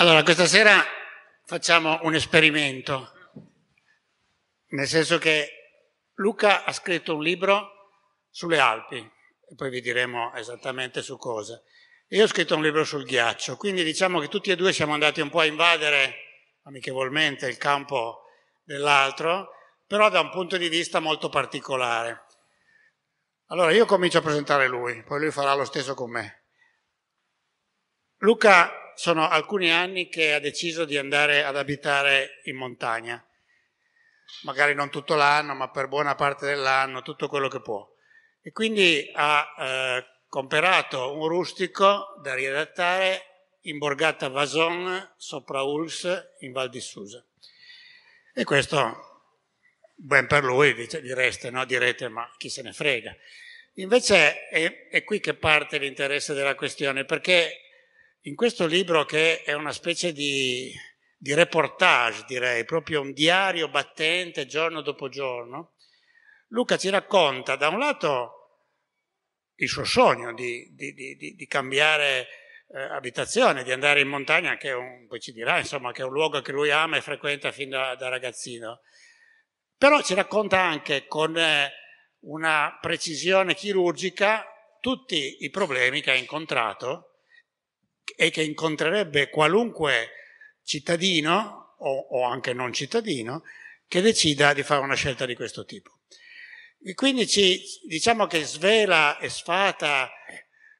Allora, questa sera facciamo un esperimento, nel senso che Luca ha scritto un libro sulle Alpi, e poi vi diremo esattamente su cosa. Io ho scritto un libro sul ghiaccio, quindi diciamo che tutti e due siamo andati un po' a invadere amichevolmente il campo dell'altro, però da un punto di vista molto particolare. Allora io comincio a presentare lui, poi lui farà lo stesso con me. Luca sono alcuni anni che ha deciso di andare ad abitare in montagna, magari non tutto l'anno, ma per buona parte dell'anno, tutto quello che può. E quindi ha eh, comperato un rustico da riadattare in Borgata Vason, sopra Uls, in Val di Susa. E questo, ben per lui, dice, direste, no? direte, ma chi se ne frega. Invece è, è qui che parte l'interesse della questione, perché in questo libro che è una specie di, di reportage, direi, proprio un diario battente giorno dopo giorno, Luca ci racconta da un lato il suo sogno di, di, di, di cambiare eh, abitazione, di andare in montagna, che è un, poi ci dirà, insomma, che è un luogo che lui ama e frequenta fin da, da ragazzino. Però ci racconta anche con eh, una precisione chirurgica tutti i problemi che ha incontrato e che incontrerebbe qualunque cittadino o, o anche non cittadino che decida di fare una scelta di questo tipo. E quindi ci, diciamo che svela e sfata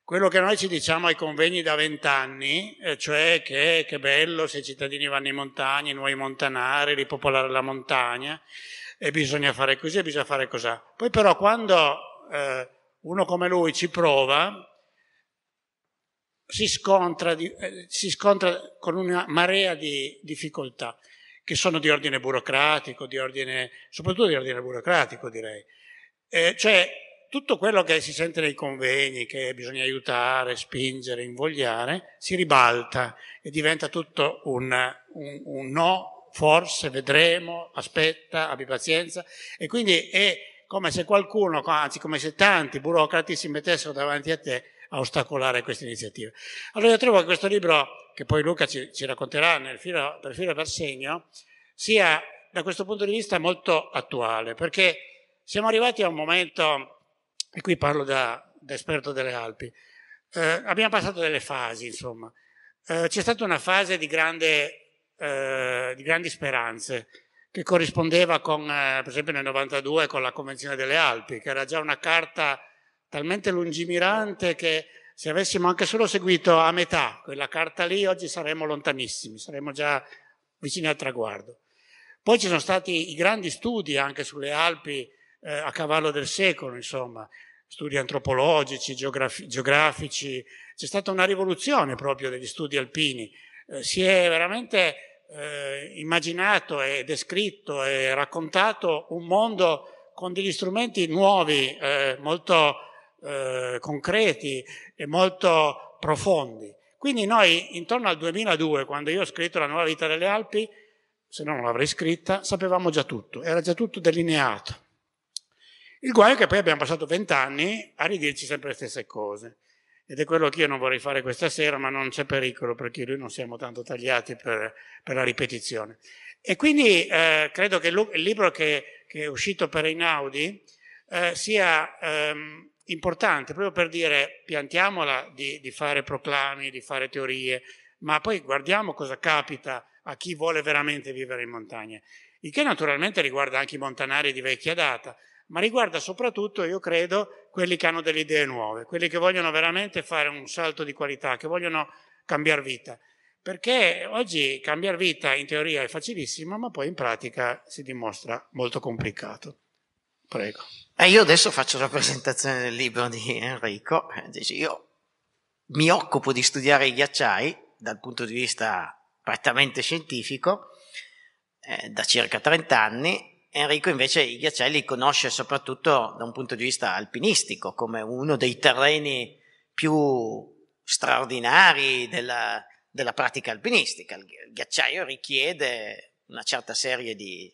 quello che noi ci diciamo ai convegni da vent'anni, cioè che, che bello se i cittadini vanno in montagna, i nuovi montanari, ripopolare la montagna, e bisogna fare così e bisogna fare così. Poi però quando eh, uno come lui ci prova, si scontra, di, eh, si scontra con una marea di difficoltà che sono di ordine burocratico, di ordine, soprattutto di ordine burocratico direi. Eh, cioè tutto quello che si sente nei convegni, che bisogna aiutare, spingere, invogliare, si ribalta e diventa tutto un, un, un no, forse, vedremo, aspetta, abbi pazienza. E quindi è come se qualcuno, anzi come se tanti burocrati si mettessero davanti a te a ostacolare questa iniziativa. Allora io trovo che questo libro, che poi Luca ci, ci racconterà nel filo, per filo e per segno, sia da questo punto di vista molto attuale, perché siamo arrivati a un momento, e qui parlo da, da esperto delle Alpi, eh, abbiamo passato delle fasi, insomma. Eh, c'è stata una fase di, grande, eh, di grandi speranze, che corrispondeva con, eh, per esempio nel 92 con la Convenzione delle Alpi, che era già una carta talmente lungimirante che se avessimo anche solo seguito a metà quella carta lì, oggi saremmo lontanissimi, saremmo già vicini al traguardo. Poi ci sono stati i grandi studi anche sulle Alpi eh, a cavallo del secolo, insomma, studi antropologici, geografi- geografici, c'è stata una rivoluzione proprio degli studi alpini, eh, si è veramente eh, immaginato e descritto e raccontato un mondo con degli strumenti nuovi, eh, molto eh, concreti e molto profondi. Quindi noi intorno al 2002, quando io ho scritto La nuova vita delle Alpi, se no non l'avrei scritta, sapevamo già tutto, era già tutto delineato. Il guaio è che poi abbiamo passato vent'anni a ridirci sempre le stesse cose. Ed è quello che io non vorrei fare questa sera, ma non c'è pericolo perché noi non siamo tanto tagliati per, per la ripetizione. E quindi eh, credo che il libro che, che, è uscito per Einaudi eh, sia ehm, importante, proprio per dire piantiamola di, di fare proclami, di fare teorie, ma poi guardiamo cosa capita a chi vuole veramente vivere in montagna, il che naturalmente riguarda anche i montanari di vecchia data, ma riguarda soprattutto, io credo, quelli che hanno delle idee nuove, quelli che vogliono veramente fare un salto di qualità, che vogliono cambiare vita. Perché oggi cambiare vita in teoria è facilissimo, ma poi in pratica si dimostra molto complicato. Prego. E io adesso faccio la presentazione del libro di Enrico. Eh, io mi occupo di studiare i ghiacciai dal punto di vista prettamente scientifico eh, da circa 30 anni. Enrico invece i ghiacciai li conosce soprattutto da un punto di vista alpinistico, come uno dei terreni più straordinari della, della pratica alpinistica. Il ghiacciaio richiede una certa serie di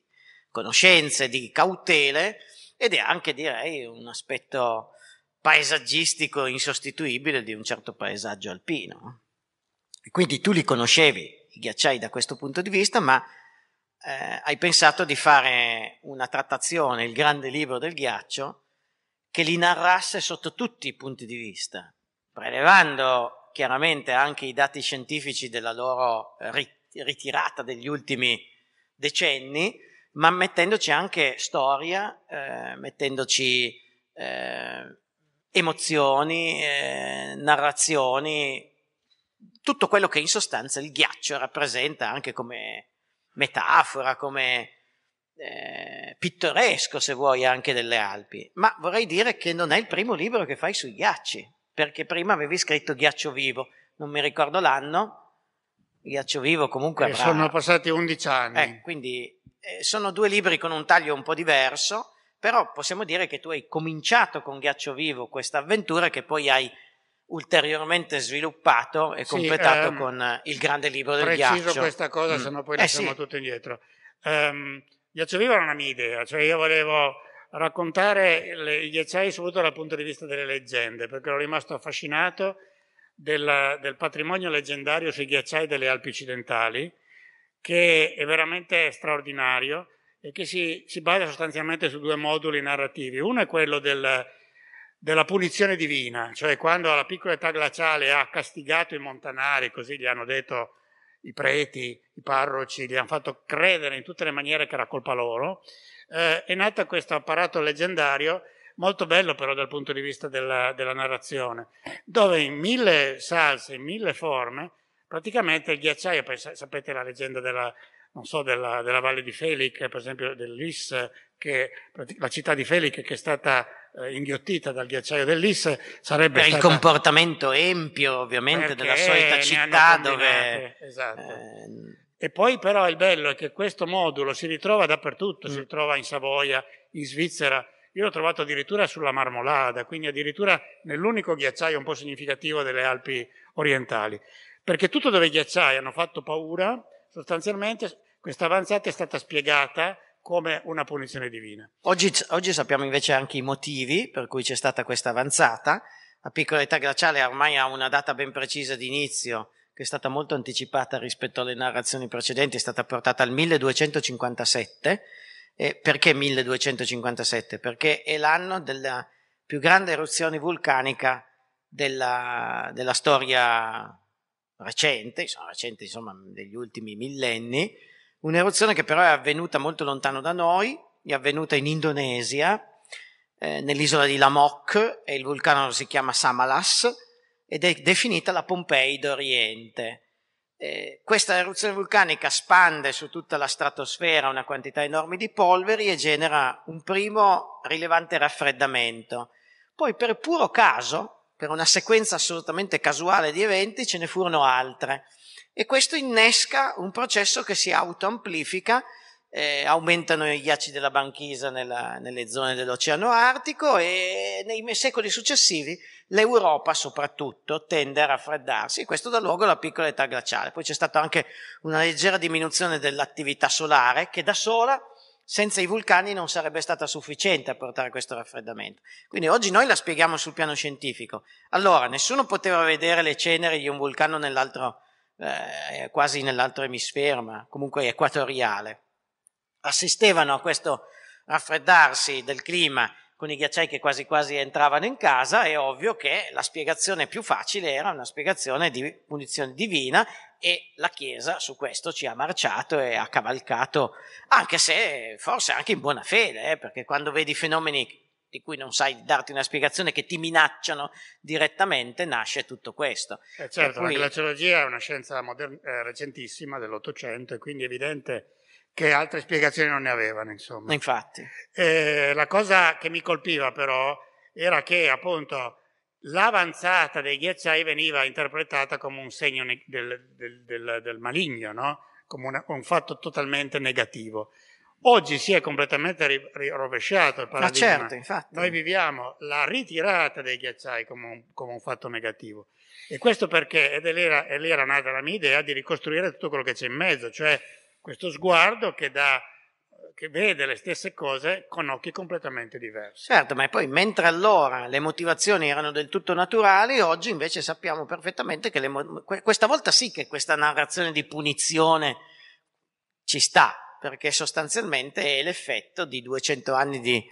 conoscenze, di cautele, ed è anche direi un aspetto paesaggistico insostituibile di un certo paesaggio alpino. Quindi tu li conoscevi, i ghiacciai, da questo punto di vista, ma eh, hai pensato di fare una trattazione, il grande libro del ghiaccio, che li narrasse sotto tutti i punti di vista, prelevando chiaramente anche i dati scientifici della loro ritirata degli ultimi decenni, ma mettendoci anche storia, eh, mettendoci eh, emozioni, eh, narrazioni, tutto quello che in sostanza il ghiaccio rappresenta anche come metafora, come eh, pittoresco se vuoi anche delle Alpi. Ma vorrei dire che non è il primo libro che fai sui ghiacci, perché prima avevi scritto Ghiaccio Vivo, non mi ricordo l'anno, Ghiaccio Vivo comunque... Eh, avrà... Sono passati 11 anni. Eh, quindi eh, sono due libri con un taglio un po' diverso, però possiamo dire che tu hai cominciato con Ghiaccio Vivo questa avventura che poi hai ulteriormente sviluppato e sì, completato um, con eh, il grande libro del preciso ghiaccio. Preciso questa cosa, mm. sennò poi eh lasciamo sì. tutto indietro. Um, ghiaccio Vivo era una mia idea, cioè io volevo raccontare le, i ghiacciai soprattutto dal punto di vista delle leggende, perché ero rimasto affascinato della, del patrimonio leggendario sui ghiacciai delle Alpi occidentali, che è veramente straordinario e che si, si basa sostanzialmente su due moduli narrativi. Uno è quello del, della punizione divina, cioè quando alla piccola età glaciale ha castigato i montanari, così gli hanno detto i preti, i parroci, gli hanno fatto credere in tutte le maniere che era colpa loro, eh, è nato questo apparato leggendario, molto bello però dal punto di vista della, della narrazione, dove in mille salse, in mille forme, Praticamente il ghiacciaio, sapete la leggenda della, so, della, della Valle di Felic, per esempio dell'Is, che, la città di Felic che è stata eh, inghiottita dal ghiacciaio dell'Is sarebbe per stata... il comportamento empio ovviamente della solita città dove... Esatto. Eh... E poi però il bello è che questo modulo si ritrova dappertutto, mm. si trova in Savoia, in Svizzera, io l'ho trovato addirittura sulla Marmolada, quindi addirittura nell'unico ghiacciaio un po' significativo delle Alpi orientali perché tutto dove i ghiacciai hanno fatto paura, sostanzialmente questa avanzata è stata spiegata come una punizione divina. Oggi, oggi sappiamo invece anche i motivi per cui c'è stata questa avanzata. La piccola età glaciale ormai ha una data ben precisa di inizio, che è stata molto anticipata rispetto alle narrazioni precedenti, è stata portata al 1257. Eh, perché 1257? Perché è l'anno della più grande eruzione vulcanica della, della storia recente, insomma, recente insomma mhmm, degli ultimi millenni, un'eruzione che però è avvenuta molto lontano da noi, è avvenuta in Indonesia, eh, nell'isola di Lamok, e il vulcano si chiama Samalas, ed è definita la Pompei d'Oriente. Eh, questa eruzione vulcanica spande su tutta la stratosfera una quantità enorme di polveri e genera un primo rilevante raffreddamento. Poi per puro caso, per una sequenza assolutamente casuale di eventi ce ne furono altre. E questo innesca un processo che si autoamplifica, eh, aumentano i ghiacci della banchisa nella, nelle zone dell'Oceano Artico e nei secoli successivi l'Europa soprattutto tende a raffreddarsi e questo dà luogo alla piccola età glaciale. Poi c'è stata anche una leggera diminuzione dell'attività solare che da sola senza i vulcani non sarebbe stata sufficiente a portare questo raffreddamento. Quindi oggi noi la spieghiamo sul piano scientifico. Allora, nessuno poteva vedere le ceneri di un vulcano nell'altro, eh, quasi nell'altro emisfero, ma comunque equatoriale. Assistevano a questo raffreddarsi del clima con i ghiacciai che quasi quasi entravano in casa, è ovvio che la spiegazione più facile era una spiegazione di punizione divina e la Chiesa su questo ci ha marciato e ha cavalcato, anche se forse anche in buona fede, eh, perché quando vedi fenomeni di cui non sai darti una spiegazione, che ti minacciano direttamente, nasce tutto questo. Eh certo, cui... anche la glaciologia è una scienza modern- eh, recentissima dell'Ottocento e quindi è evidente che altre spiegazioni non ne avevano, insomma. Infatti. Eh, la cosa che mi colpiva però era che appunto l'avanzata dei ghiacciai veniva interpretata come un segno del, del, del, del maligno, no? come una, un fatto totalmente negativo. Oggi si è completamente ri, ri, rovesciato il ah, paradigma. Ma certo, infatti. Noi viviamo la ritirata dei ghiacciai come un, come un fatto negativo. E questo perché, ed era, era nata la mia idea di ricostruire tutto quello che c'è in mezzo, cioè questo sguardo che, dà, che vede le stesse cose con occhi completamente diversi. Certo, ma poi mentre allora le motivazioni erano del tutto naturali, oggi invece sappiamo perfettamente che mo- questa volta sì che questa narrazione di punizione ci sta, perché sostanzialmente è l'effetto di 200 anni di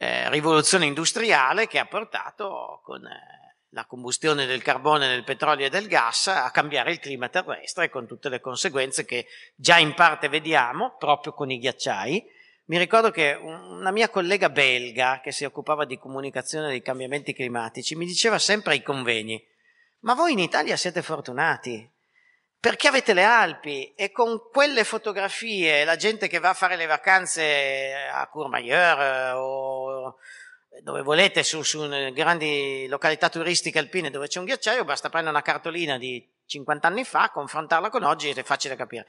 eh, rivoluzione industriale che ha portato con... Eh, la combustione del carbone nel petrolio e del gas a cambiare il clima terrestre con tutte le conseguenze che già in parte vediamo proprio con i ghiacciai. Mi ricordo che una mia collega belga che si occupava di comunicazione dei cambiamenti climatici mi diceva sempre ai convegni, ma voi in Italia siete fortunati, perché avete le Alpi e con quelle fotografie la gente che va a fare le vacanze a Courmayeur eh, o eh, dove volete, su, su grandi località turistiche alpine dove c'è un ghiacciaio, basta prendere una cartolina di 50 anni fa, confrontarla con oggi ed è facile capire.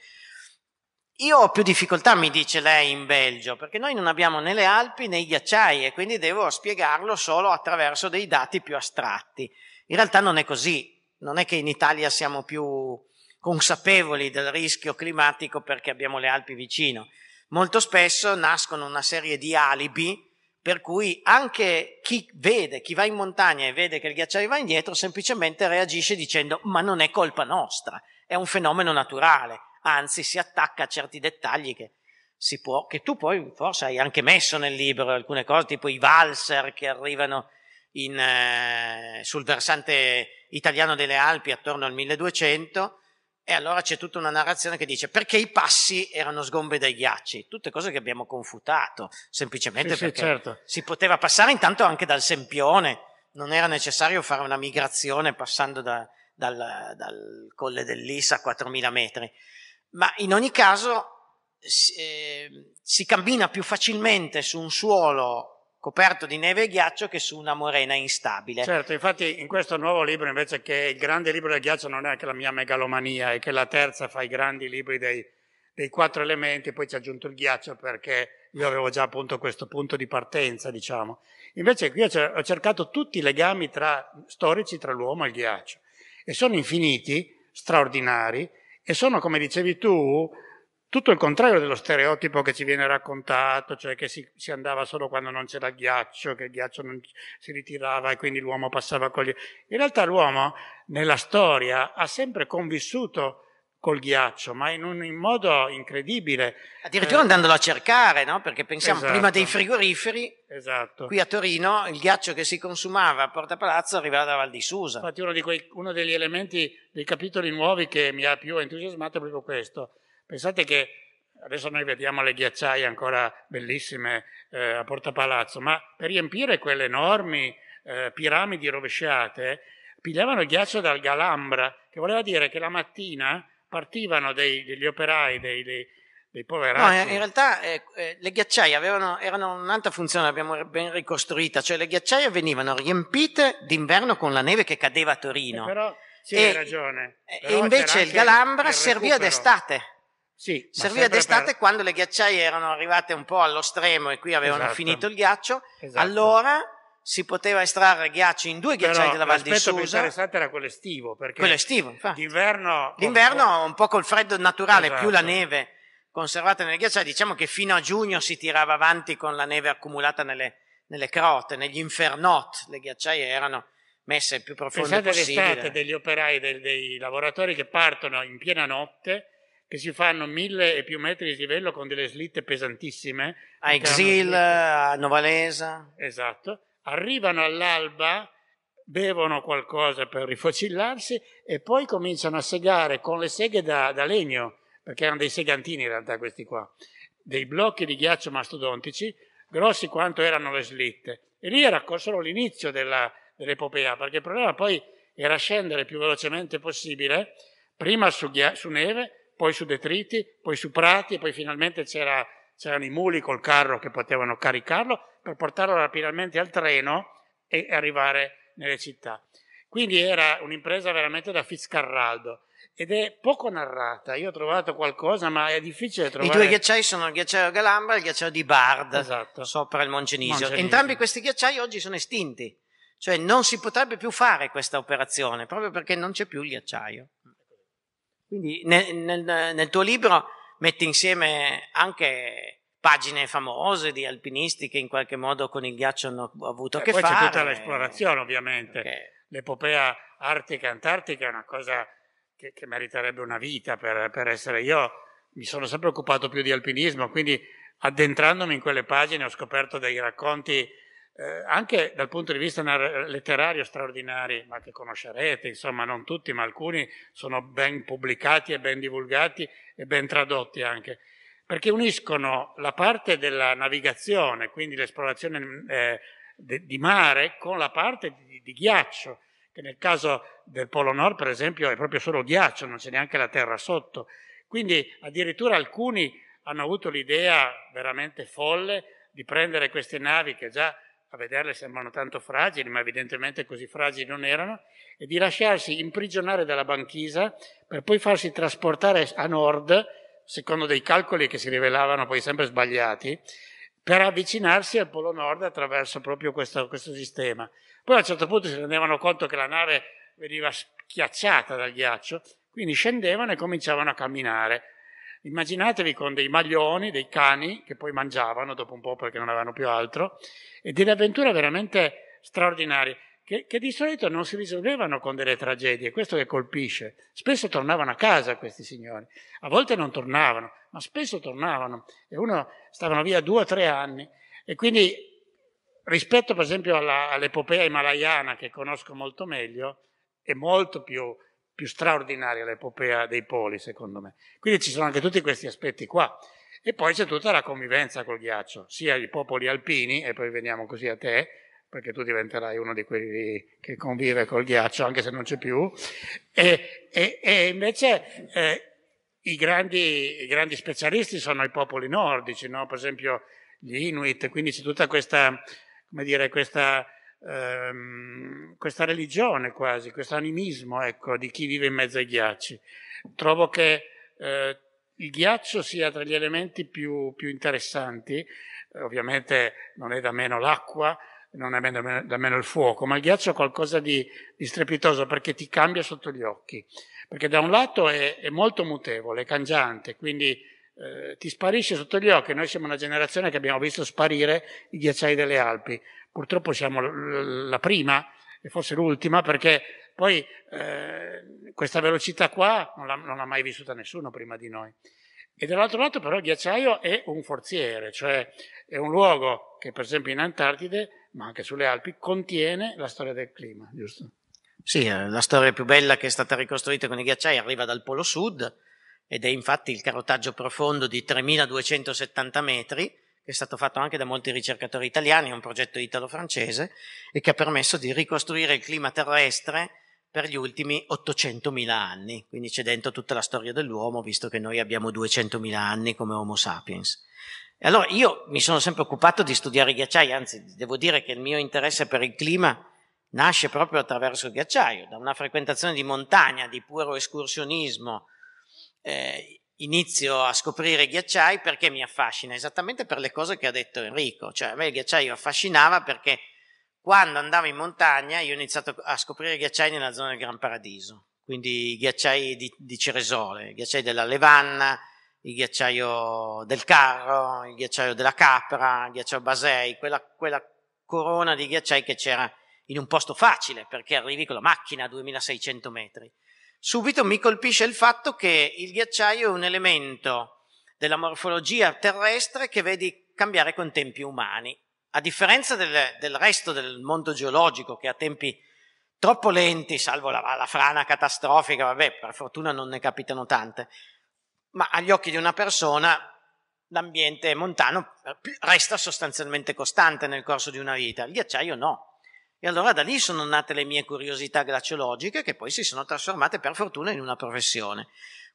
Io ho più difficoltà, mi dice lei, in Belgio, perché noi non abbiamo né le Alpi né i ghiacciai e quindi devo spiegarlo solo attraverso dei dati più astratti. In realtà non è così, non è che in Italia siamo più consapevoli del rischio climatico perché abbiamo le Alpi vicino. Molto spesso nascono una serie di alibi per cui anche chi vede, chi va in montagna e vede che il ghiacciaio va indietro, semplicemente reagisce dicendo ma non è colpa nostra, è un fenomeno naturale, anzi si attacca a certi dettagli che, può, che tu poi forse hai anche messo nel libro, alcune cose tipo i valser che arrivano in, eh, sul versante italiano delle Alpi attorno al 1200 e allora c'è tutta una narrazione che dice perché i passi erano sgombri dai ghiacci, tutte cose che abbiamo confutato, semplicemente sì, perché sì, certo. si poteva passare intanto anche dal Sempione, non era necessario fare una migrazione passando da, dal, dal, colle dell'Issa a 4000 metri, ma in ogni caso si, eh, si cammina più facilmente su un suolo coperto di neve e ghiaccio che su una morena instabile. Certo, infatti in questo nuovo libro invece che il grande libro del ghiaccio non è anche la mia megalomania, è che la terza fa i grandi libri dei, dei quattro elementi, poi ci ha aggiunto il ghiaccio perché io avevo già appunto questo punto di partenza, diciamo. Invece qui ho cercato tutti i legami tra, storici tra l'uomo e il ghiaccio e sono infiniti, straordinari e sono, come dicevi tu, tutto il contrario dello stereotipo che ci viene raccontato, cioè che si, si andava solo quando non c'era ghiaccio, che il ghiaccio non si ritirava e quindi l'uomo passava con gli... In realtà l'uomo nella storia ha sempre convissuto col ghiaccio, ma in un in modo incredibile. Addirittura eh, andandolo a cercare, no? Perché pensiamo esatto, prima dei frigoriferi, esatto. qui a Torino il ghiaccio che si consumava a Porta Palazzo arrivava da Val di Susa. Infatti uno, quei, uno degli elementi dei capitoli nuovi che mi ha più entusiasmato è proprio questo Pensate che adesso noi vediamo le ghiacciaie ancora bellissime eh, a Porta Palazzo, ma per riempire quelle enormi eh, piramidi rovesciate pigliavano il ghiaccio dal Galambra, che voleva dire che la mattina partivano dei, degli operai, dei, dei, dei poveracci. No, in realtà eh, eh, le ghiacciaie avevano, erano un'altra funzione, l'abbiamo ben ricostruita, cioè le ghiacciaie venivano riempite d'inverno con la neve che cadeva a Torino. E eh, però, sì, e, hai ragione. e invece il Galambra il serviva d'estate sì, Serviva d'estate per... quando le ghiacciaie erano arrivate un po' allo stremo e qui avevano esatto. finito il ghiaccio, esatto. allora si poteva estrarre ghiaccio in due ghiacciai della Val di Susa. L'aspetto interessante era quello estivo, perché quello estivo, infatti. d'inverno... D'inverno un po' col freddo naturale, esatto. più la esatto. neve conservata nelle ghiacciai, diciamo che fino a giugno si tirava avanti con la neve accumulata nelle, nelle crote, negli infernot, le ghiacciaie erano messe più profonde Pensate possibile. Pensate all'estate degli operai, dei, dei lavoratori che partono in piena notte che si fanno mille e più metri di livello con delle slitte pesantissime. A Exil, a Novalesa. Esatto. Arrivano all'alba, bevono qualcosa per rifocillarsi e poi cominciano a segare con le seghe da, da legno, perché erano dei segantini in realtà questi qua, dei blocchi di ghiaccio mastodontici, grossi quanto erano le slitte. E lì era solo l'inizio della, dell'epopea, perché il problema poi era scendere il più velocemente possibile, prima su, ghia- su neve poi su detriti, poi su prati e poi finalmente c'era, c'erano i muli col carro che potevano caricarlo per portarlo rapidamente al treno e arrivare nelle città. Quindi era un'impresa veramente da Fitzcarraldo ed è poco narrata. Io ho trovato qualcosa, ma è difficile trovare. I due ghiacciai sono il ghiacciaio Galamba e il ghiacciaio di Bard, esatto. sopra il Moncenisio. Mongenisio. Entrambi questi ghiacciai oggi sono estinti, cioè non si potrebbe più fare questa operazione proprio perché non c'è più il ghiacciaio. Quindi nel, nel, nel tuo libro metti insieme anche pagine famose di alpinisti che in qualche modo con il ghiaccio hanno avuto a eh, che poi fare. Poi c'è tutta l'esplorazione ovviamente, okay. l'epopea artica-antartica è una cosa che, che meriterebbe una vita per, per essere io, mi sono sempre occupato più di alpinismo, quindi addentrandomi in quelle pagine ho scoperto dei racconti eh, anche dal punto di vista letterario straordinari, ma che conoscerete, insomma non tutti, ma alcuni sono ben pubblicati e ben divulgati e ben tradotti anche, perché uniscono la parte della navigazione, quindi l'esplorazione eh, di mare, con la parte di, di, ghiaccio, che nel caso del Polo Nord per esempio è proprio solo ghiaccio, non c'è neanche la terra sotto. Quindi addirittura alcuni hanno avuto l'idea veramente folle di prendere queste navi che già a vederle sembrano tanto fragili, ma evidentemente così fragili non erano, e di lasciarsi imprigionare dalla banchisa per poi farsi trasportare a nord, secondo dei calcoli che si rivelavano poi sempre sbagliati, per avvicinarsi al Polo Nord attraverso proprio questo, questo sistema. Poi a un certo punto si rendevano conto che la nave veniva schiacciata dal ghiaccio, quindi scendevano e cominciavano a camminare Immaginatevi con dei maglioni, dei cani che poi mangiavano dopo un po' perché non avevano più altro, e delle avventure veramente straordinarie. Che, che, di solito non si risolvevano con delle tragedie, questo che colpisce. Spesso tornavano a casa questi signori, a volte non tornavano, ma spesso tornavano e uno stavano via due o tre anni e quindi rispetto per esempio alla, all'epopea himalayana che conosco molto meglio, è molto più più straordinaria l'epopea dei poli, secondo me. Quindi ci sono anche tutti questi aspetti qua. E poi c'è tutta la convivenza col ghiaccio, sia i popoli alpini, e poi veniamo così a te, perché tu diventerai uno di quelli che convive col ghiaccio, anche se non c'è più, e, e, e invece eh, i, grandi, i, grandi, specialisti sono i popoli nordici, no? per esempio gli Inuit, quindi c'è tutta questa, come dire, questa ehm, questa religione quasi, questo animismo ecco, di chi vive in mezzo ai ghiacci. Trovo che eh, il ghiaccio sia tra gli elementi più, più interessanti, eh, ovviamente non è da meno l'acqua, non è da meno, da meno il fuoco, ma il ghiaccio è qualcosa di, di, strepitoso perché ti cambia sotto gli occhi, perché da un lato è, è molto mutevole, è cangiante, quindi eh, ti sparisce sotto gli occhi. Noi siamo una generazione che abbiamo visto sparire i ghiacciai delle Alpi. Purtroppo siamo la prima e forse l'ultima perché poi eh, questa velocità qua non l'ha, non l'ha mai vissuta nessuno prima di noi. E dall'altro lato però il ghiacciaio è un forziere, cioè è un luogo che per esempio in Antartide, ma anche sulle Alpi, contiene la storia del clima, giusto? Sì, eh, la storia più bella che è stata ricostruita con i ghiacciai arriva dal Polo Sud, ed è infatti il carotaggio profondo di 3.270 metri, che è stato fatto anche da molti ricercatori italiani, è un progetto italo-francese, e che ha permesso di ricostruire il clima terrestre per gli ultimi 800.000 anni, quindi c'è dentro tutta la storia dell'uomo, visto che noi abbiamo 200.000 anni come Homo sapiens. E allora io mi sono sempre occupato di studiare i ghiacciai, anzi devo dire che il mio interesse per il clima nasce proprio attraverso il ghiacciaio, da una frequentazione di montagna, di puro escursionismo, eh, inizio a scoprire i ghiacciai perché mi affascina, esattamente per le cose che ha detto Enrico, cioè a me il ghiacciaio affascinava perché quando andavo in montagna io ho iniziato a scoprire i ghiacciai nella zona del Gran Paradiso, quindi i ghiacciai di, di Ceresole, i ghiacciai della Levanna, il ghiacciaio del Carro, il ghiacciaio della Capra, il ghiacciaio Basei, quella, quella corona di ghiacciai che c'era in un posto facile perché arrivi con la macchina a 2600 metri subito mi colpisce il fatto che il ghiacciaio è un elemento della morfologia terrestre che vedi cambiare con tempi umani, a differenza del, del resto del mondo geologico che ha tempi troppo lenti, salvo la, la frana catastrofica, vabbè, per fortuna non ne capitano tante, ma agli occhi di una persona l'ambiente montano resta sostanzialmente costante nel corso di una vita, il ghiacciaio no. E allora da lì sono nate le mie curiosità glaciologiche che poi si sono trasformate per fortuna in una professione.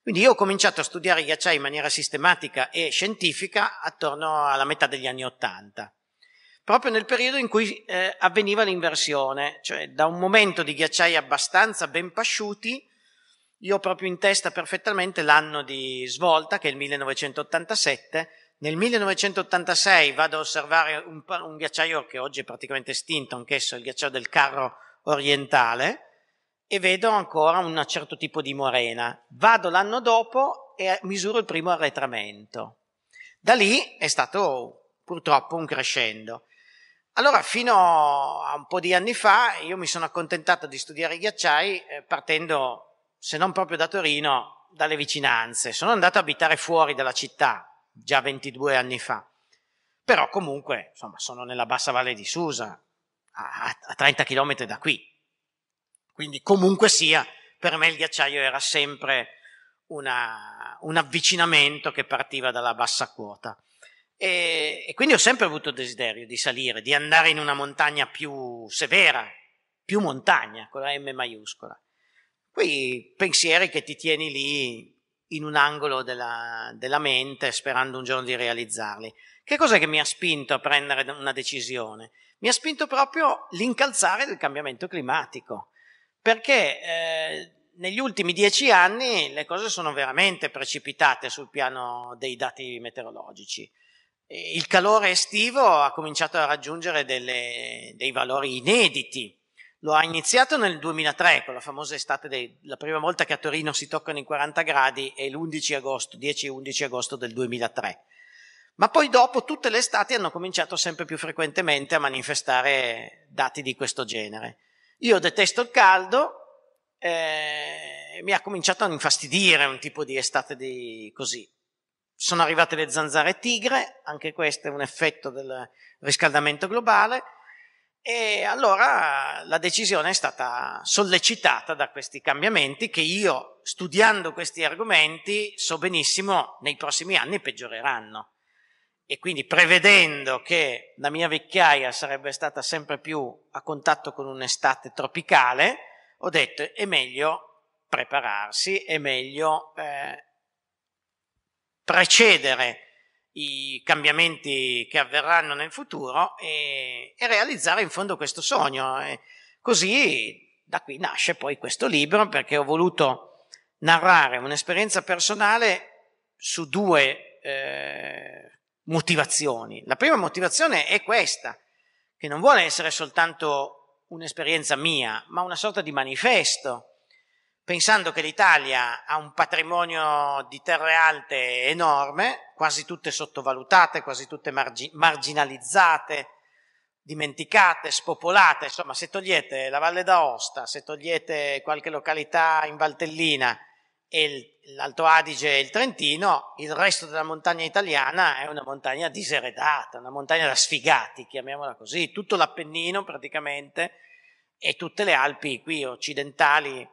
Quindi io ho cominciato a studiare i ghiacciai in maniera sistematica e scientifica attorno alla metà degli anni Ottanta, proprio nel periodo in cui eh, avveniva l'inversione, cioè da un momento di ghiacciai abbastanza ben pasciuti, io ho proprio in testa perfettamente l'anno di svolta, che è il 1987, nel 1986 vado a osservare un, un ghiacciaio che oggi è praticamente estinto, anch'esso il ghiacciaio del carro orientale, e vedo ancora un certo tipo di morena. Vado l'anno dopo e misuro il primo arretramento. Da lì è stato purtroppo un crescendo. Allora, fino a un po' di anni fa, io mi sono accontentato di studiare i ghiacciai eh, partendo, se non proprio da Torino, dalle vicinanze. Sono andato a abitare fuori dalla città, già 22 anni fa. Però comunque, insomma, sono nella bassa valle di Susa, a, a 30 km da qui. Quindi comunque sia, per me il ghiacciaio era sempre una, un avvicinamento che partiva dalla bassa quota. E, e, quindi ho sempre avuto desiderio di salire, di andare in una montagna più severa, più montagna, con la M maiuscola. Quei pensieri che ti tieni lì in un angolo della, della, mente sperando un giorno di realizzarli. Che cosa è che mi ha spinto a prendere una decisione? Mi ha spinto proprio l'incalzare del cambiamento climatico, perché eh, negli ultimi dieci anni le cose sono veramente precipitate sul piano dei dati meteorologici. Il calore estivo ha cominciato a raggiungere delle, dei valori inediti lo ha iniziato nel 2003, con la famosa estate, dei, la prima volta che a Torino si toccano i 40 gradi è l'11 agosto, 10-11 agosto del 2003. Ma poi dopo tutte le estati hanno cominciato sempre più frequentemente a manifestare dati di questo genere. Io detesto il caldo, eh, mi ha cominciato a infastidire un tipo di estate di così. Sono arrivate le zanzare tigre, anche questo è un effetto del riscaldamento globale. E allora la decisione è stata sollecitata da questi cambiamenti che io, studiando questi argomenti, so benissimo nei prossimi anni peggioreranno. E quindi prevedendo che la mia vecchiaia sarebbe stata sempre più a contatto con un'estate tropicale, ho detto è meglio prepararsi, è meglio eh, precedere i cambiamenti che avverranno nel futuro e, e realizzare in fondo questo sogno. E così da qui nasce poi questo libro perché ho voluto narrare un'esperienza personale su due eh, motivazioni. La prima motivazione è questa, che non vuole essere soltanto un'esperienza mia, ma una sorta di manifesto pensando che l'Italia ha un patrimonio di terre alte enorme, quasi tutte sottovalutate, quasi tutte margi- marginalizzate, dimenticate, spopolate, insomma se togliete la Valle d'Aosta, se togliete qualche località in Valtellina e il, l'Alto Adige e il Trentino, il resto della montagna italiana è una montagna diseredata, una montagna da sfigati, chiamiamola così, tutto l'Appennino praticamente e tutte le Alpi qui occidentali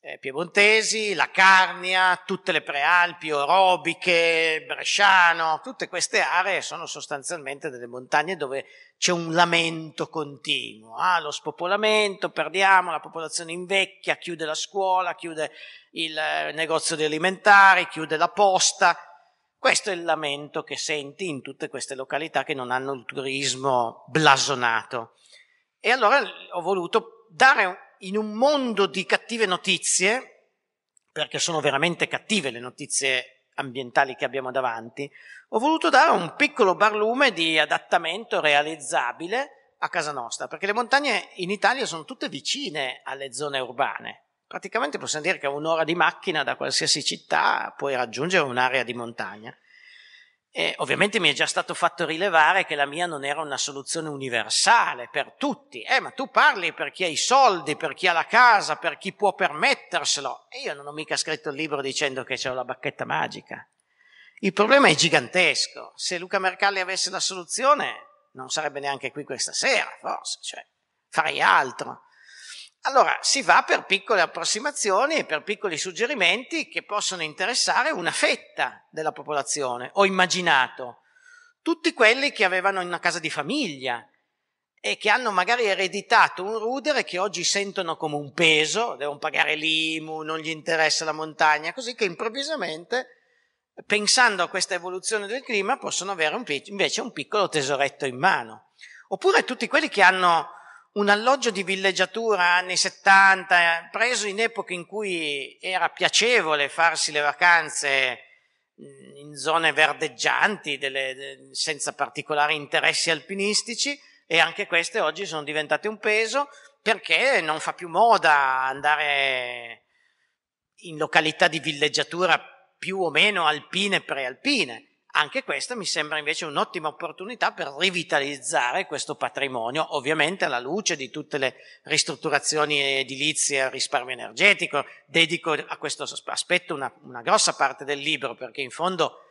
eh, piemontesi, la Carnia, tutte le prealpi, Orobiche, Bresciano, tutte queste aree sono sostanzialmente delle montagne dove c'è un lamento continuo, ah, lo spopolamento, perdiamo, la popolazione invecchia, chiude la scuola, chiude il eh, negozio di alimentari, chiude la posta. Questo è il lamento che senti in tutte queste località che non hanno il turismo blasonato. E allora ho voluto dare un in un mondo di cattive notizie, perché sono veramente cattive le notizie ambientali che abbiamo davanti, ho voluto dare un piccolo barlume di adattamento realizzabile a casa nostra, perché le montagne in Italia sono tutte vicine alle zone urbane. Praticamente possiamo dire che un'ora di macchina da qualsiasi città puoi raggiungere un'area di montagna. E ovviamente mi è già stato fatto rilevare che la mia non era una soluzione universale per tutti. Eh, ma tu parli per chi ha i soldi, per chi ha la casa, per chi può permetterselo. E io non ho mica scritto il libro dicendo che c'è la bacchetta magica. Il problema è gigantesco. Se Luca Mercalli avesse la soluzione, non sarebbe neanche qui questa sera, forse. Cioè, farei altro. Allora si va per piccole approssimazioni e per piccoli suggerimenti che possono interessare una fetta della popolazione. Ho immaginato tutti quelli che avevano una casa di famiglia e che hanno magari ereditato un rudere che oggi sentono come un peso, devono pagare l'IMU, non gli interessa la montagna, così che improvvisamente, pensando a questa evoluzione del clima, possono avere un, invece un piccolo tesoretto in mano. Oppure tutti quelli che hanno un alloggio di villeggiatura anni 70, preso in epoche in cui era piacevole farsi le vacanze in zone verdeggianti, delle, senza particolari interessi alpinistici, e anche queste oggi sono diventate un peso perché non fa più moda andare in località di villeggiatura più o meno alpine prealpine. Anche questa mi sembra invece un'ottima opportunità per rivitalizzare questo patrimonio, ovviamente alla luce di tutte le ristrutturazioni edilizie al risparmio energetico. Dedico a questo aspetto una, una grossa parte del libro perché in fondo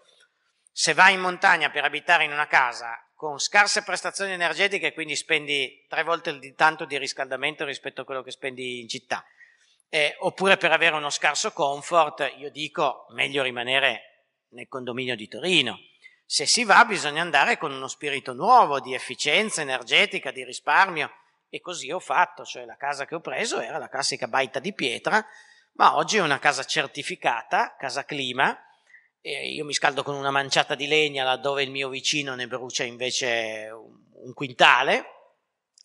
se vai in montagna per abitare in una casa con scarse prestazioni energetiche, quindi spendi tre volte il tanto di riscaldamento rispetto a quello che spendi in città, eh, oppure per avere uno scarso comfort, io dico meglio rimanere nel condominio di Torino. Se si va bisogna andare con uno spirito nuovo di efficienza energetica, di risparmio e così ho fatto, cioè la casa che ho preso era la classica baita di pietra, ma oggi è una casa certificata, casa clima, io mi scaldo con una manciata di legna laddove il mio vicino ne brucia invece un quintale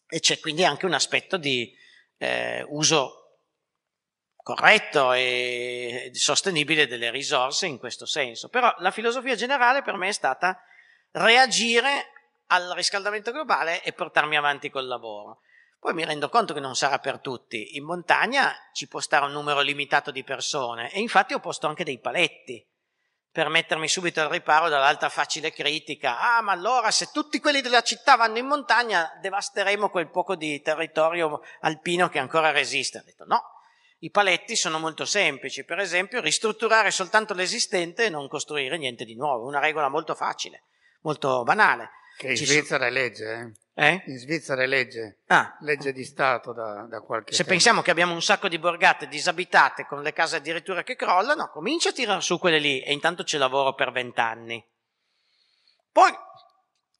e c'è quindi anche un aspetto di eh, uso corretto e sostenibile delle risorse in questo senso, però la filosofia generale per me è stata reagire al riscaldamento globale e portarmi avanti col lavoro. Poi mi rendo conto che non sarà per tutti, in montagna ci può stare un numero limitato di persone e infatti ho posto anche dei paletti per mettermi subito al riparo dall'altra facile critica. Ah, ma allora se tutti quelli della città vanno in montagna, devasteremo quel poco di territorio alpino che ancora resiste. Ho detto no, i paletti sono molto semplici, per esempio ristrutturare soltanto l'esistente e non costruire niente di nuovo, una regola molto facile, molto banale. Che in Ci Svizzera so- è legge, eh? eh? In Svizzera è legge, ah. legge di Stato da, da qualche Se tempo. pensiamo che abbiamo un sacco di borgate disabitate con le case addirittura che crollano, comincia a tirare su quelle lì e intanto ci lavoro per vent'anni. Poi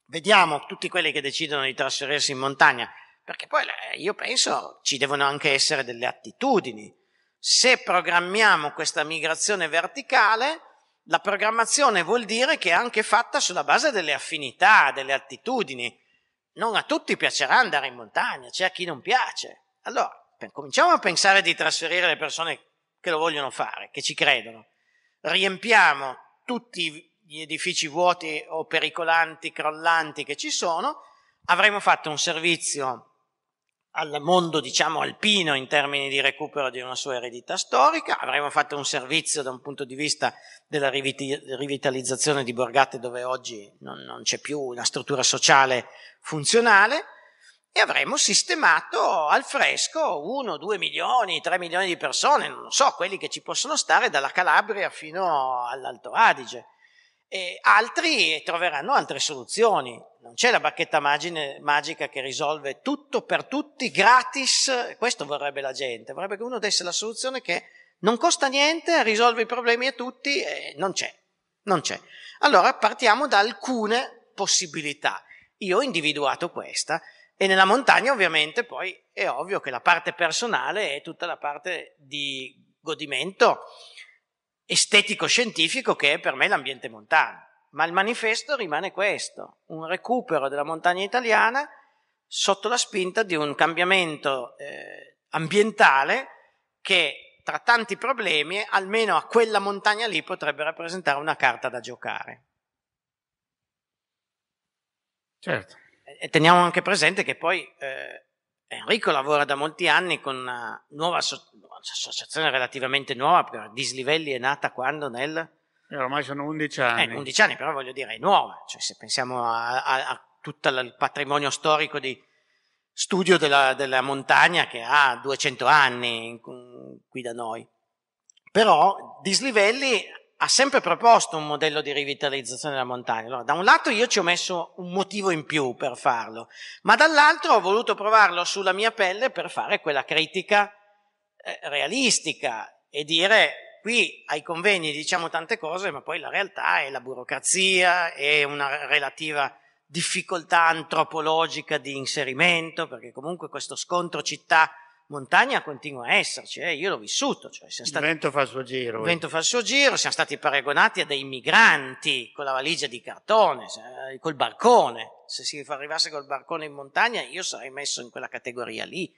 vediamo tutti quelli che decidono di trasferirsi in montagna perché poi eh, io penso ci devono anche essere delle attitudini. Se programmiamo questa migrazione verticale, la programmazione vuol dire che è anche fatta sulla base delle affinità, delle attitudini. Non a tutti piacerà andare in montagna, c'è a chi non piace. Allora, cominciamo a pensare di trasferire le persone che lo vogliono fare, che ci credono. Riempiamo tutti gli edifici vuoti o pericolanti, crollanti che ci sono, avremo fatto un servizio al mondo diciamo alpino in termini di recupero di una sua eredità storica, avremmo fatto un servizio da un punto di vista della rivitalizzazione di Borgate dove oggi non, non c'è più una struttura sociale funzionale e avremmo sistemato al fresco 1, 2 milioni, 3 milioni di persone, non so, quelli che ci possono stare dalla Calabria fino all'Alto Adige. E altri troveranno altre soluzioni. Non c'è la bacchetta magine, magica che risolve tutto per tutti, gratis. Questo vorrebbe la gente, vorrebbe che uno desse la soluzione che non costa niente, risolve i problemi a tutti e non c'è. Non c'è. Allora partiamo da alcune possibilità. Io ho individuato questa e nella montagna ovviamente poi è ovvio che la parte personale è tutta la parte di godimento estetico-scientifico che è per me l'ambiente montano. Ma il manifesto rimane questo, un recupero della montagna italiana sotto la spinta di un cambiamento eh, ambientale che tra tanti problemi, almeno a quella montagna lì potrebbe rappresentare una carta da giocare. Certo. E teniamo anche presente che poi eh, Enrico lavora da molti anni con una nuova associazione relativamente nuova, perché Dislivelli è nata quando nel... E eh, ormai sono 11 eh, anni. Eh, 11 anni, però voglio dire, è nuova. Cioè, se pensiamo a, a, a tutto il patrimonio storico di studio della, della montagna che ha 200 anni qui da noi. Però Dislivelli ha sempre proposto un modello di rivitalizzazione della montagna. Allora, da un lato io ci ho messo un motivo in più per farlo, ma dall'altro ho voluto provarlo sulla mia pelle per fare quella critica eh, realistica e dire qui ai convegni diciamo tante cose, ma poi la realtà è la burocrazia, è una relativa difficoltà antropologica di inserimento, perché comunque questo scontro città montagna continua a esserci, eh? io l'ho vissuto. Cioè siamo stati, il vento fa il suo giro. Il eh. vento fa il suo giro, siamo stati paragonati a dei migranti con la valigia di cartone, eh, col barcone. Se si arrivasse col barcone in montagna io sarei messo in quella categoria lì.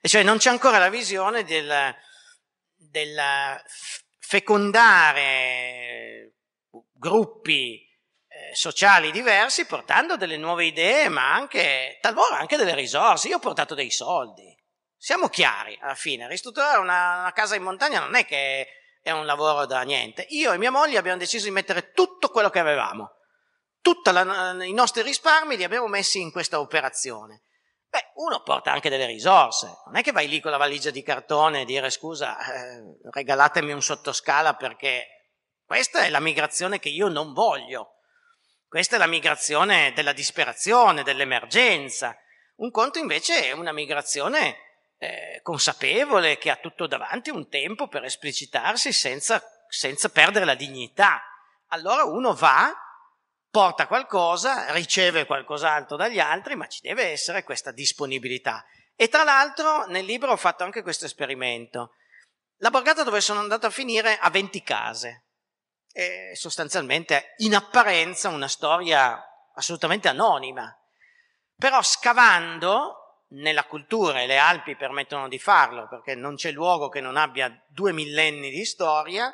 E cioè non c'è ancora la visione del, del fecondare gruppi eh, sociali diversi portando delle nuove idee, ma anche talvolta anche delle risorse. Io ho portato dei soldi siamo chiari, alla fine, ristrutturare una, una casa in montagna non è che è un lavoro da niente. Io e mia moglie abbiamo deciso di mettere tutto quello che avevamo, tutti i nostri risparmi li abbiamo messi in questa operazione. Beh, uno porta anche delle risorse, non è che vai lì con la valigia di cartone e dire scusa, eh, regalatemi un sottoscala perché questa è la migrazione che io non voglio, questa è la migrazione della disperazione, dell'emergenza. Un conto invece è una migrazione eh, consapevole che ha tutto davanti un tempo per esplicitarsi senza, senza perdere la dignità. Allora uno va, porta qualcosa, riceve qualcos'altro dagli altri, ma ci deve essere questa disponibilità. E tra l'altro nel libro ho fatto anche questo esperimento. La borgata dove sono andato a finire ha 20 case. È sostanzialmente in apparenza una storia assolutamente anonima. Però scavando nella cultura e le Alpi permettono di farlo, perché non c'è luogo che non abbia due millenni di storia,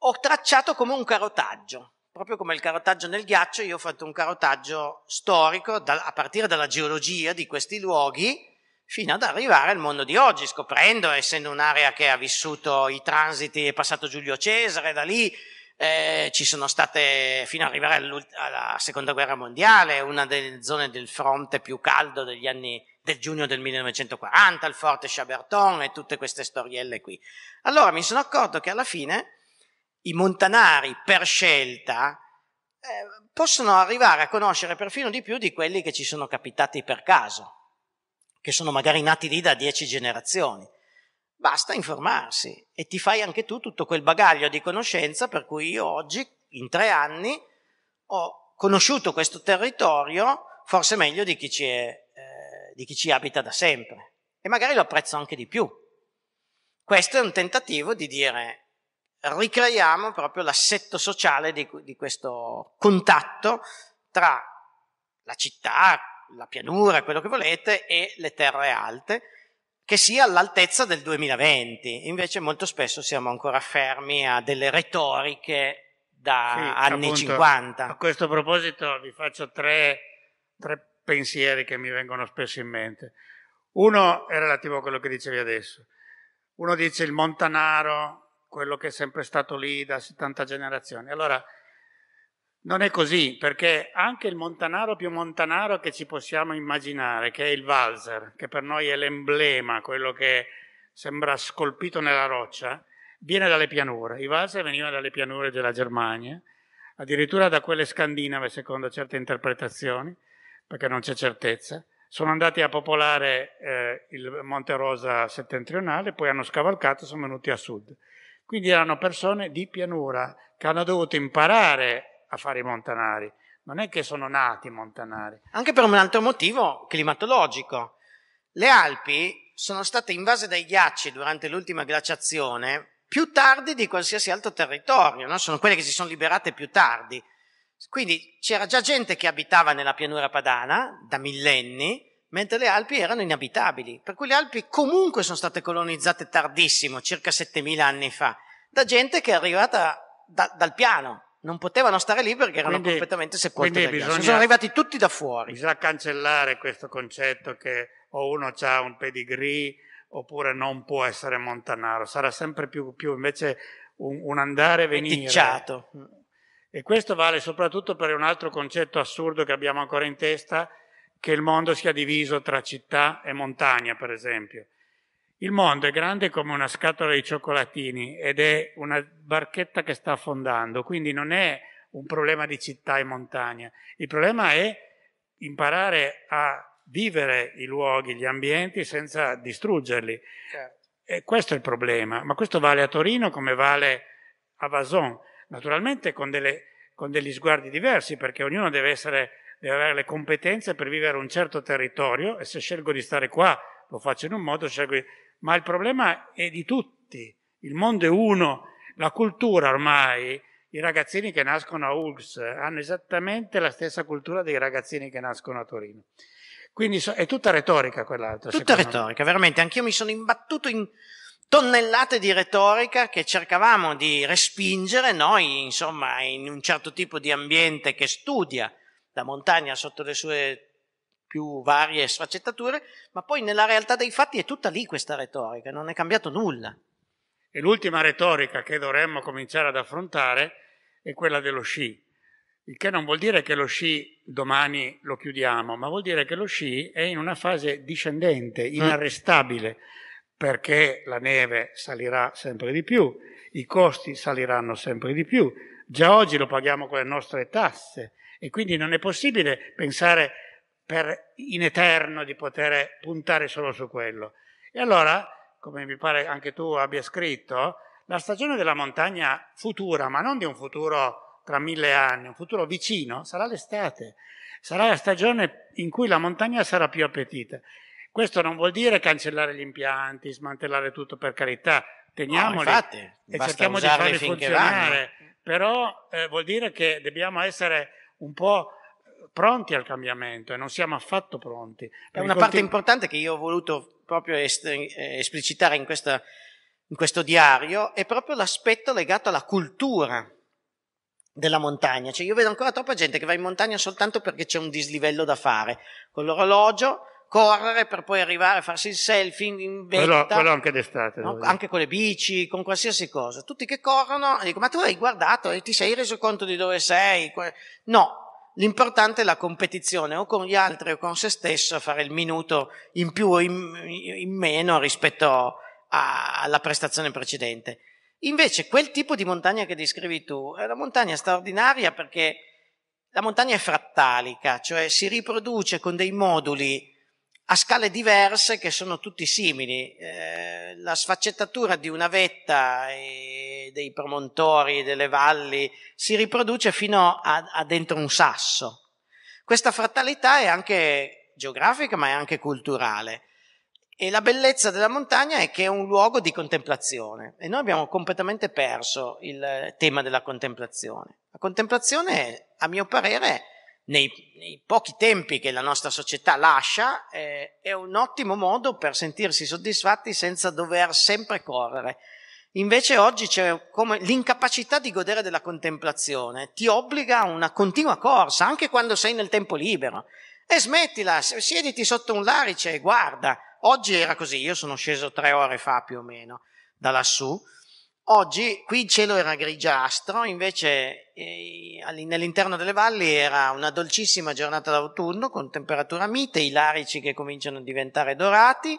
ho tracciato come un carotaggio, proprio come il carotaggio nel ghiaccio, io ho fatto un carotaggio storico da, a partire dalla geologia di questi luoghi fino ad arrivare al mondo di oggi, scoprendo, essendo un'area che ha vissuto i transiti, è passato Giulio Cesare da lì, eh, ci sono state fino ad arrivare alla seconda guerra mondiale, una delle zone del fronte più caldo degli anni del giugno del 1940, il forte Chaberton e tutte queste storielle qui. Allora mi sono accorto che alla fine i montanari per scelta eh, possono arrivare a conoscere perfino di più di quelli che ci sono capitati per caso, che sono magari nati lì da dieci generazioni. Basta informarsi e ti fai anche tu tutto quel bagaglio di conoscenza per cui io oggi, in tre anni, ho conosciuto questo territorio forse meglio di chi ci, è, eh, di chi ci abita da sempre e magari lo apprezzo anche di più. Questo è un tentativo di dire ricreiamo proprio l'assetto sociale di, di questo contatto tra la città, la pianura, quello che volete, e le terre alte, che sia all'altezza del 2020. Invece molto spesso siamo ancora fermi a delle retoriche da sì, anni appunto, 50. A questo proposito vi faccio tre, tre pensieri che mi vengono spesso in mente. Uno è relativo a quello che dicevi adesso. Uno dice il Montanaro, quello che è sempre stato lì da 70 generazioni. Allora, non è così, perché anche il montanaro più montanaro che ci possiamo immaginare, che è il Walzer, che per noi è l'emblema, quello che sembra scolpito nella roccia, viene dalle pianure. I Walzer venivano dalle pianure della Germania, addirittura da quelle scandinave, secondo certe interpretazioni, perché non c'è certezza. Sono andati a popolare eh, il Monte Rosa settentrionale, poi hanno scavalcato e sono venuti a sud. Quindi erano persone di pianura che hanno dovuto imparare a fare i montanari, non è che sono nati i montanari. Anche per un altro motivo climatologico. Le Alpi sono state invase dai ghiacci durante l'ultima glaciazione più tardi di qualsiasi altro territorio, no? sono quelle che si sono liberate più tardi. Quindi c'era già gente che abitava nella pianura padana da millenni, mentre le Alpi erano inabitabili. Per cui le Alpi comunque sono state colonizzate tardissimo, circa 7000 anni fa, da gente che è arrivata da, dal piano, non potevano stare lì perché erano quindi, completamente sepolti dagli bisogna, sono arrivati tutti da fuori. Bisogna cancellare questo concetto che o uno ha un pedigree oppure non può essere montanaro, sarà sempre più, più invece un, un andare e venire. Meticciato. E questo vale soprattutto per un altro concetto assurdo che abbiamo ancora in testa, che il mondo sia diviso tra città e montagna, per esempio. Il mondo è grande come una scatola di cioccolatini ed è una barchetta che sta affondando, quindi non è un problema di città e montagna. Il problema è imparare a vivere i luoghi, gli ambienti senza distruggerli. Certo. E questo è il problema, ma questo vale a Torino come vale a Vason, naturalmente con, delle, con degli sguardi diversi perché ognuno deve, essere, deve avere le competenze per vivere un certo territorio e se scelgo di stare qua lo faccio in un modo, scelgo di ma il problema è di tutti. Il mondo è uno, la cultura ormai, i ragazzini che nascono a Ulx hanno esattamente la stessa cultura dei ragazzini che nascono a Torino. Quindi so, è tutta retorica quell'altra. Tutta retorica, me. veramente. Anch'io mi sono imbattuto in tonnellate di retorica che cercavamo di respingere noi, insomma, in un certo tipo di ambiente che studia la montagna sotto le sue più varie sfaccettature, ma poi nella realtà dei fatti è tutta lì questa retorica, non è cambiato nulla. E l'ultima retorica che dovremmo cominciare ad affrontare è quella dello sci, il che non vuol dire che lo sci domani lo chiudiamo, ma vuol dire che lo sci è in una fase discendente, mm. inarrestabile, perché la neve salirà sempre di più, i costi saliranno sempre di più, già oggi lo paghiamo con le nostre tasse e quindi non è possibile pensare per in eterno di poter puntare solo su quello. E allora, come mi pare anche tu abbia scritto, la stagione della montagna futura, ma non di un futuro tra mille anni, un futuro vicino, sarà l'estate, sarà la stagione in cui la montagna sarà più appetita. Questo non vuol dire cancellare gli impianti, smantellare tutto per carità, teniamoli no, infatti, e cerchiamo di farli funzionare, vanno. però eh, vuol dire che dobbiamo essere un po' pronti al cambiamento e non siamo affatto pronti. È una parte importante che io ho voluto proprio eh, esplicitare in, questa, in questo diario, è proprio l'aspetto legato alla cultura della montagna. Cioè io vedo ancora troppa gente che va in montagna soltanto perché c'è un dislivello da fare, con l'orologio, correre per poi arrivare a farsi il selfie in vetta. Quello, quello anche d'estate. No? Anche con le bici, con qualsiasi cosa. Tutti che corrono, dico, ma tu hai guardato e ti sei reso conto di dove sei? No, L'importante è la competizione o con gli altri o con se stesso, fare il minuto in più o in, in meno rispetto a, alla prestazione precedente. Invece quel tipo di montagna che descrivi tu è una montagna straordinaria perché la montagna è frattalica, cioè si riproduce con dei moduli a scale diverse che sono tutti simili. Eh, la sfaccettatura di una vetta e dei promontori, delle valli, si riproduce fino a, a dentro un sasso. Questa fratalità è anche geografica ma è anche culturale. E la bellezza della montagna è che è un luogo di contemplazione e noi abbiamo completamente perso il tema della contemplazione. La contemplazione, a mio parere, nei, nei, pochi tempi che la nostra società lascia, eh, è un ottimo modo per sentirsi soddisfatti senza dover sempre correre. Invece oggi c'è come l'incapacità di godere della contemplazione, ti obbliga a una continua corsa, anche quando sei nel tempo libero. E smettila, siediti sotto un larice e guarda. Oggi era così, io sono sceso tre ore fa più o meno da lassù, Oggi qui il cielo era grigiastro, invece eh, nell'interno delle valli era una dolcissima giornata d'autunno con temperatura mite, i larici che cominciano a diventare dorati,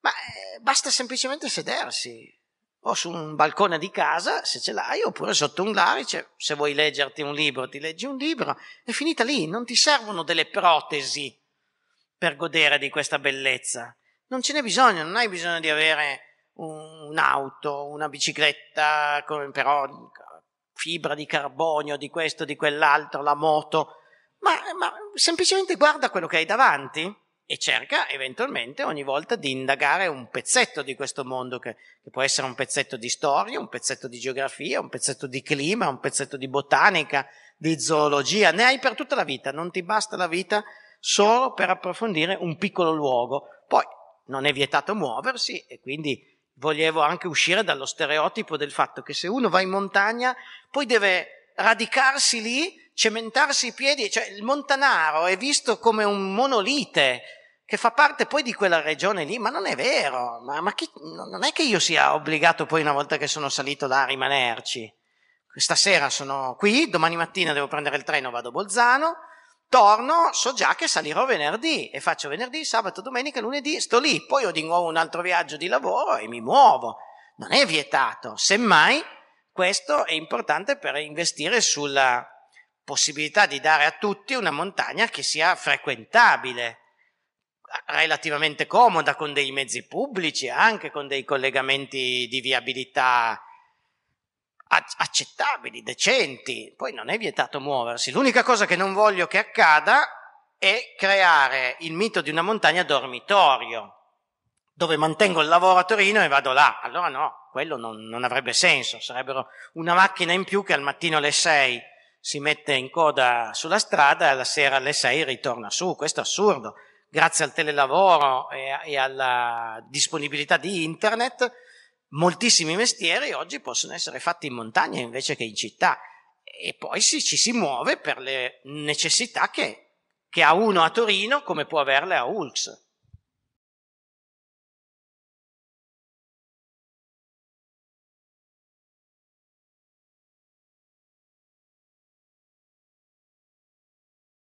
ma eh, basta semplicemente sedersi o su un balcone di casa se ce l'hai oppure sotto un larice, se vuoi leggerti un libro ti leggi un libro, è finita lì, non ti servono delle protesi per godere di questa bellezza, non ce n'è bisogno, non hai bisogno di avere un'auto, una bicicletta, con, però fibra di carbonio, di questo, di quell'altro, la moto, ma, ma semplicemente guarda quello che hai davanti e cerca eventualmente ogni volta di indagare un pezzetto di questo mondo che, che, può essere un pezzetto di storia, un pezzetto di geografia, un pezzetto di clima, un pezzetto di botanica, di zoologia, ne hai per tutta la vita, non ti basta la vita solo per approfondire un piccolo luogo. Poi non è vietato muoversi e quindi volevo anche uscire dallo stereotipo del fatto che se uno va in montagna poi deve radicarsi lì, cementarsi i piedi, cioè il montanaro è visto come un monolite che fa parte poi di quella regione lì, ma non è vero, ma, ma chi, non è che io sia obbligato poi una volta che sono salito là a rimanerci. Stasera sono qui, domani mattina devo prendere il treno, vado a Bolzano, torno, so già che salirò venerdì e faccio venerdì, sabato, domenica, lunedì, sto lì, poi ho di nuovo un altro viaggio di lavoro e mi muovo. Non è vietato, semmai questo è importante per investire sulla possibilità di dare a tutti una montagna che sia frequentabile, relativamente comoda, con dei mezzi pubblici, anche con dei collegamenti di viabilità accettabili, decenti, poi non è vietato muoversi. L'unica cosa che non voglio che accada è creare il mito di una montagna dormitorio, dove mantengo il lavoro a Torino e vado là. Allora no, quello non, non avrebbe senso, sarebbero una macchina in più che al mattino alle 6 si mette in coda sulla strada e alla sera alle 6 ritorna su, questo è assurdo. Grazie al telelavoro e, e alla disponibilità di internet, moltissimi mestieri oggi possono essere fatti in montagna invece che in città e poi si, ci si muove per le necessità che, che ha uno a Torino come può averle a Ulx.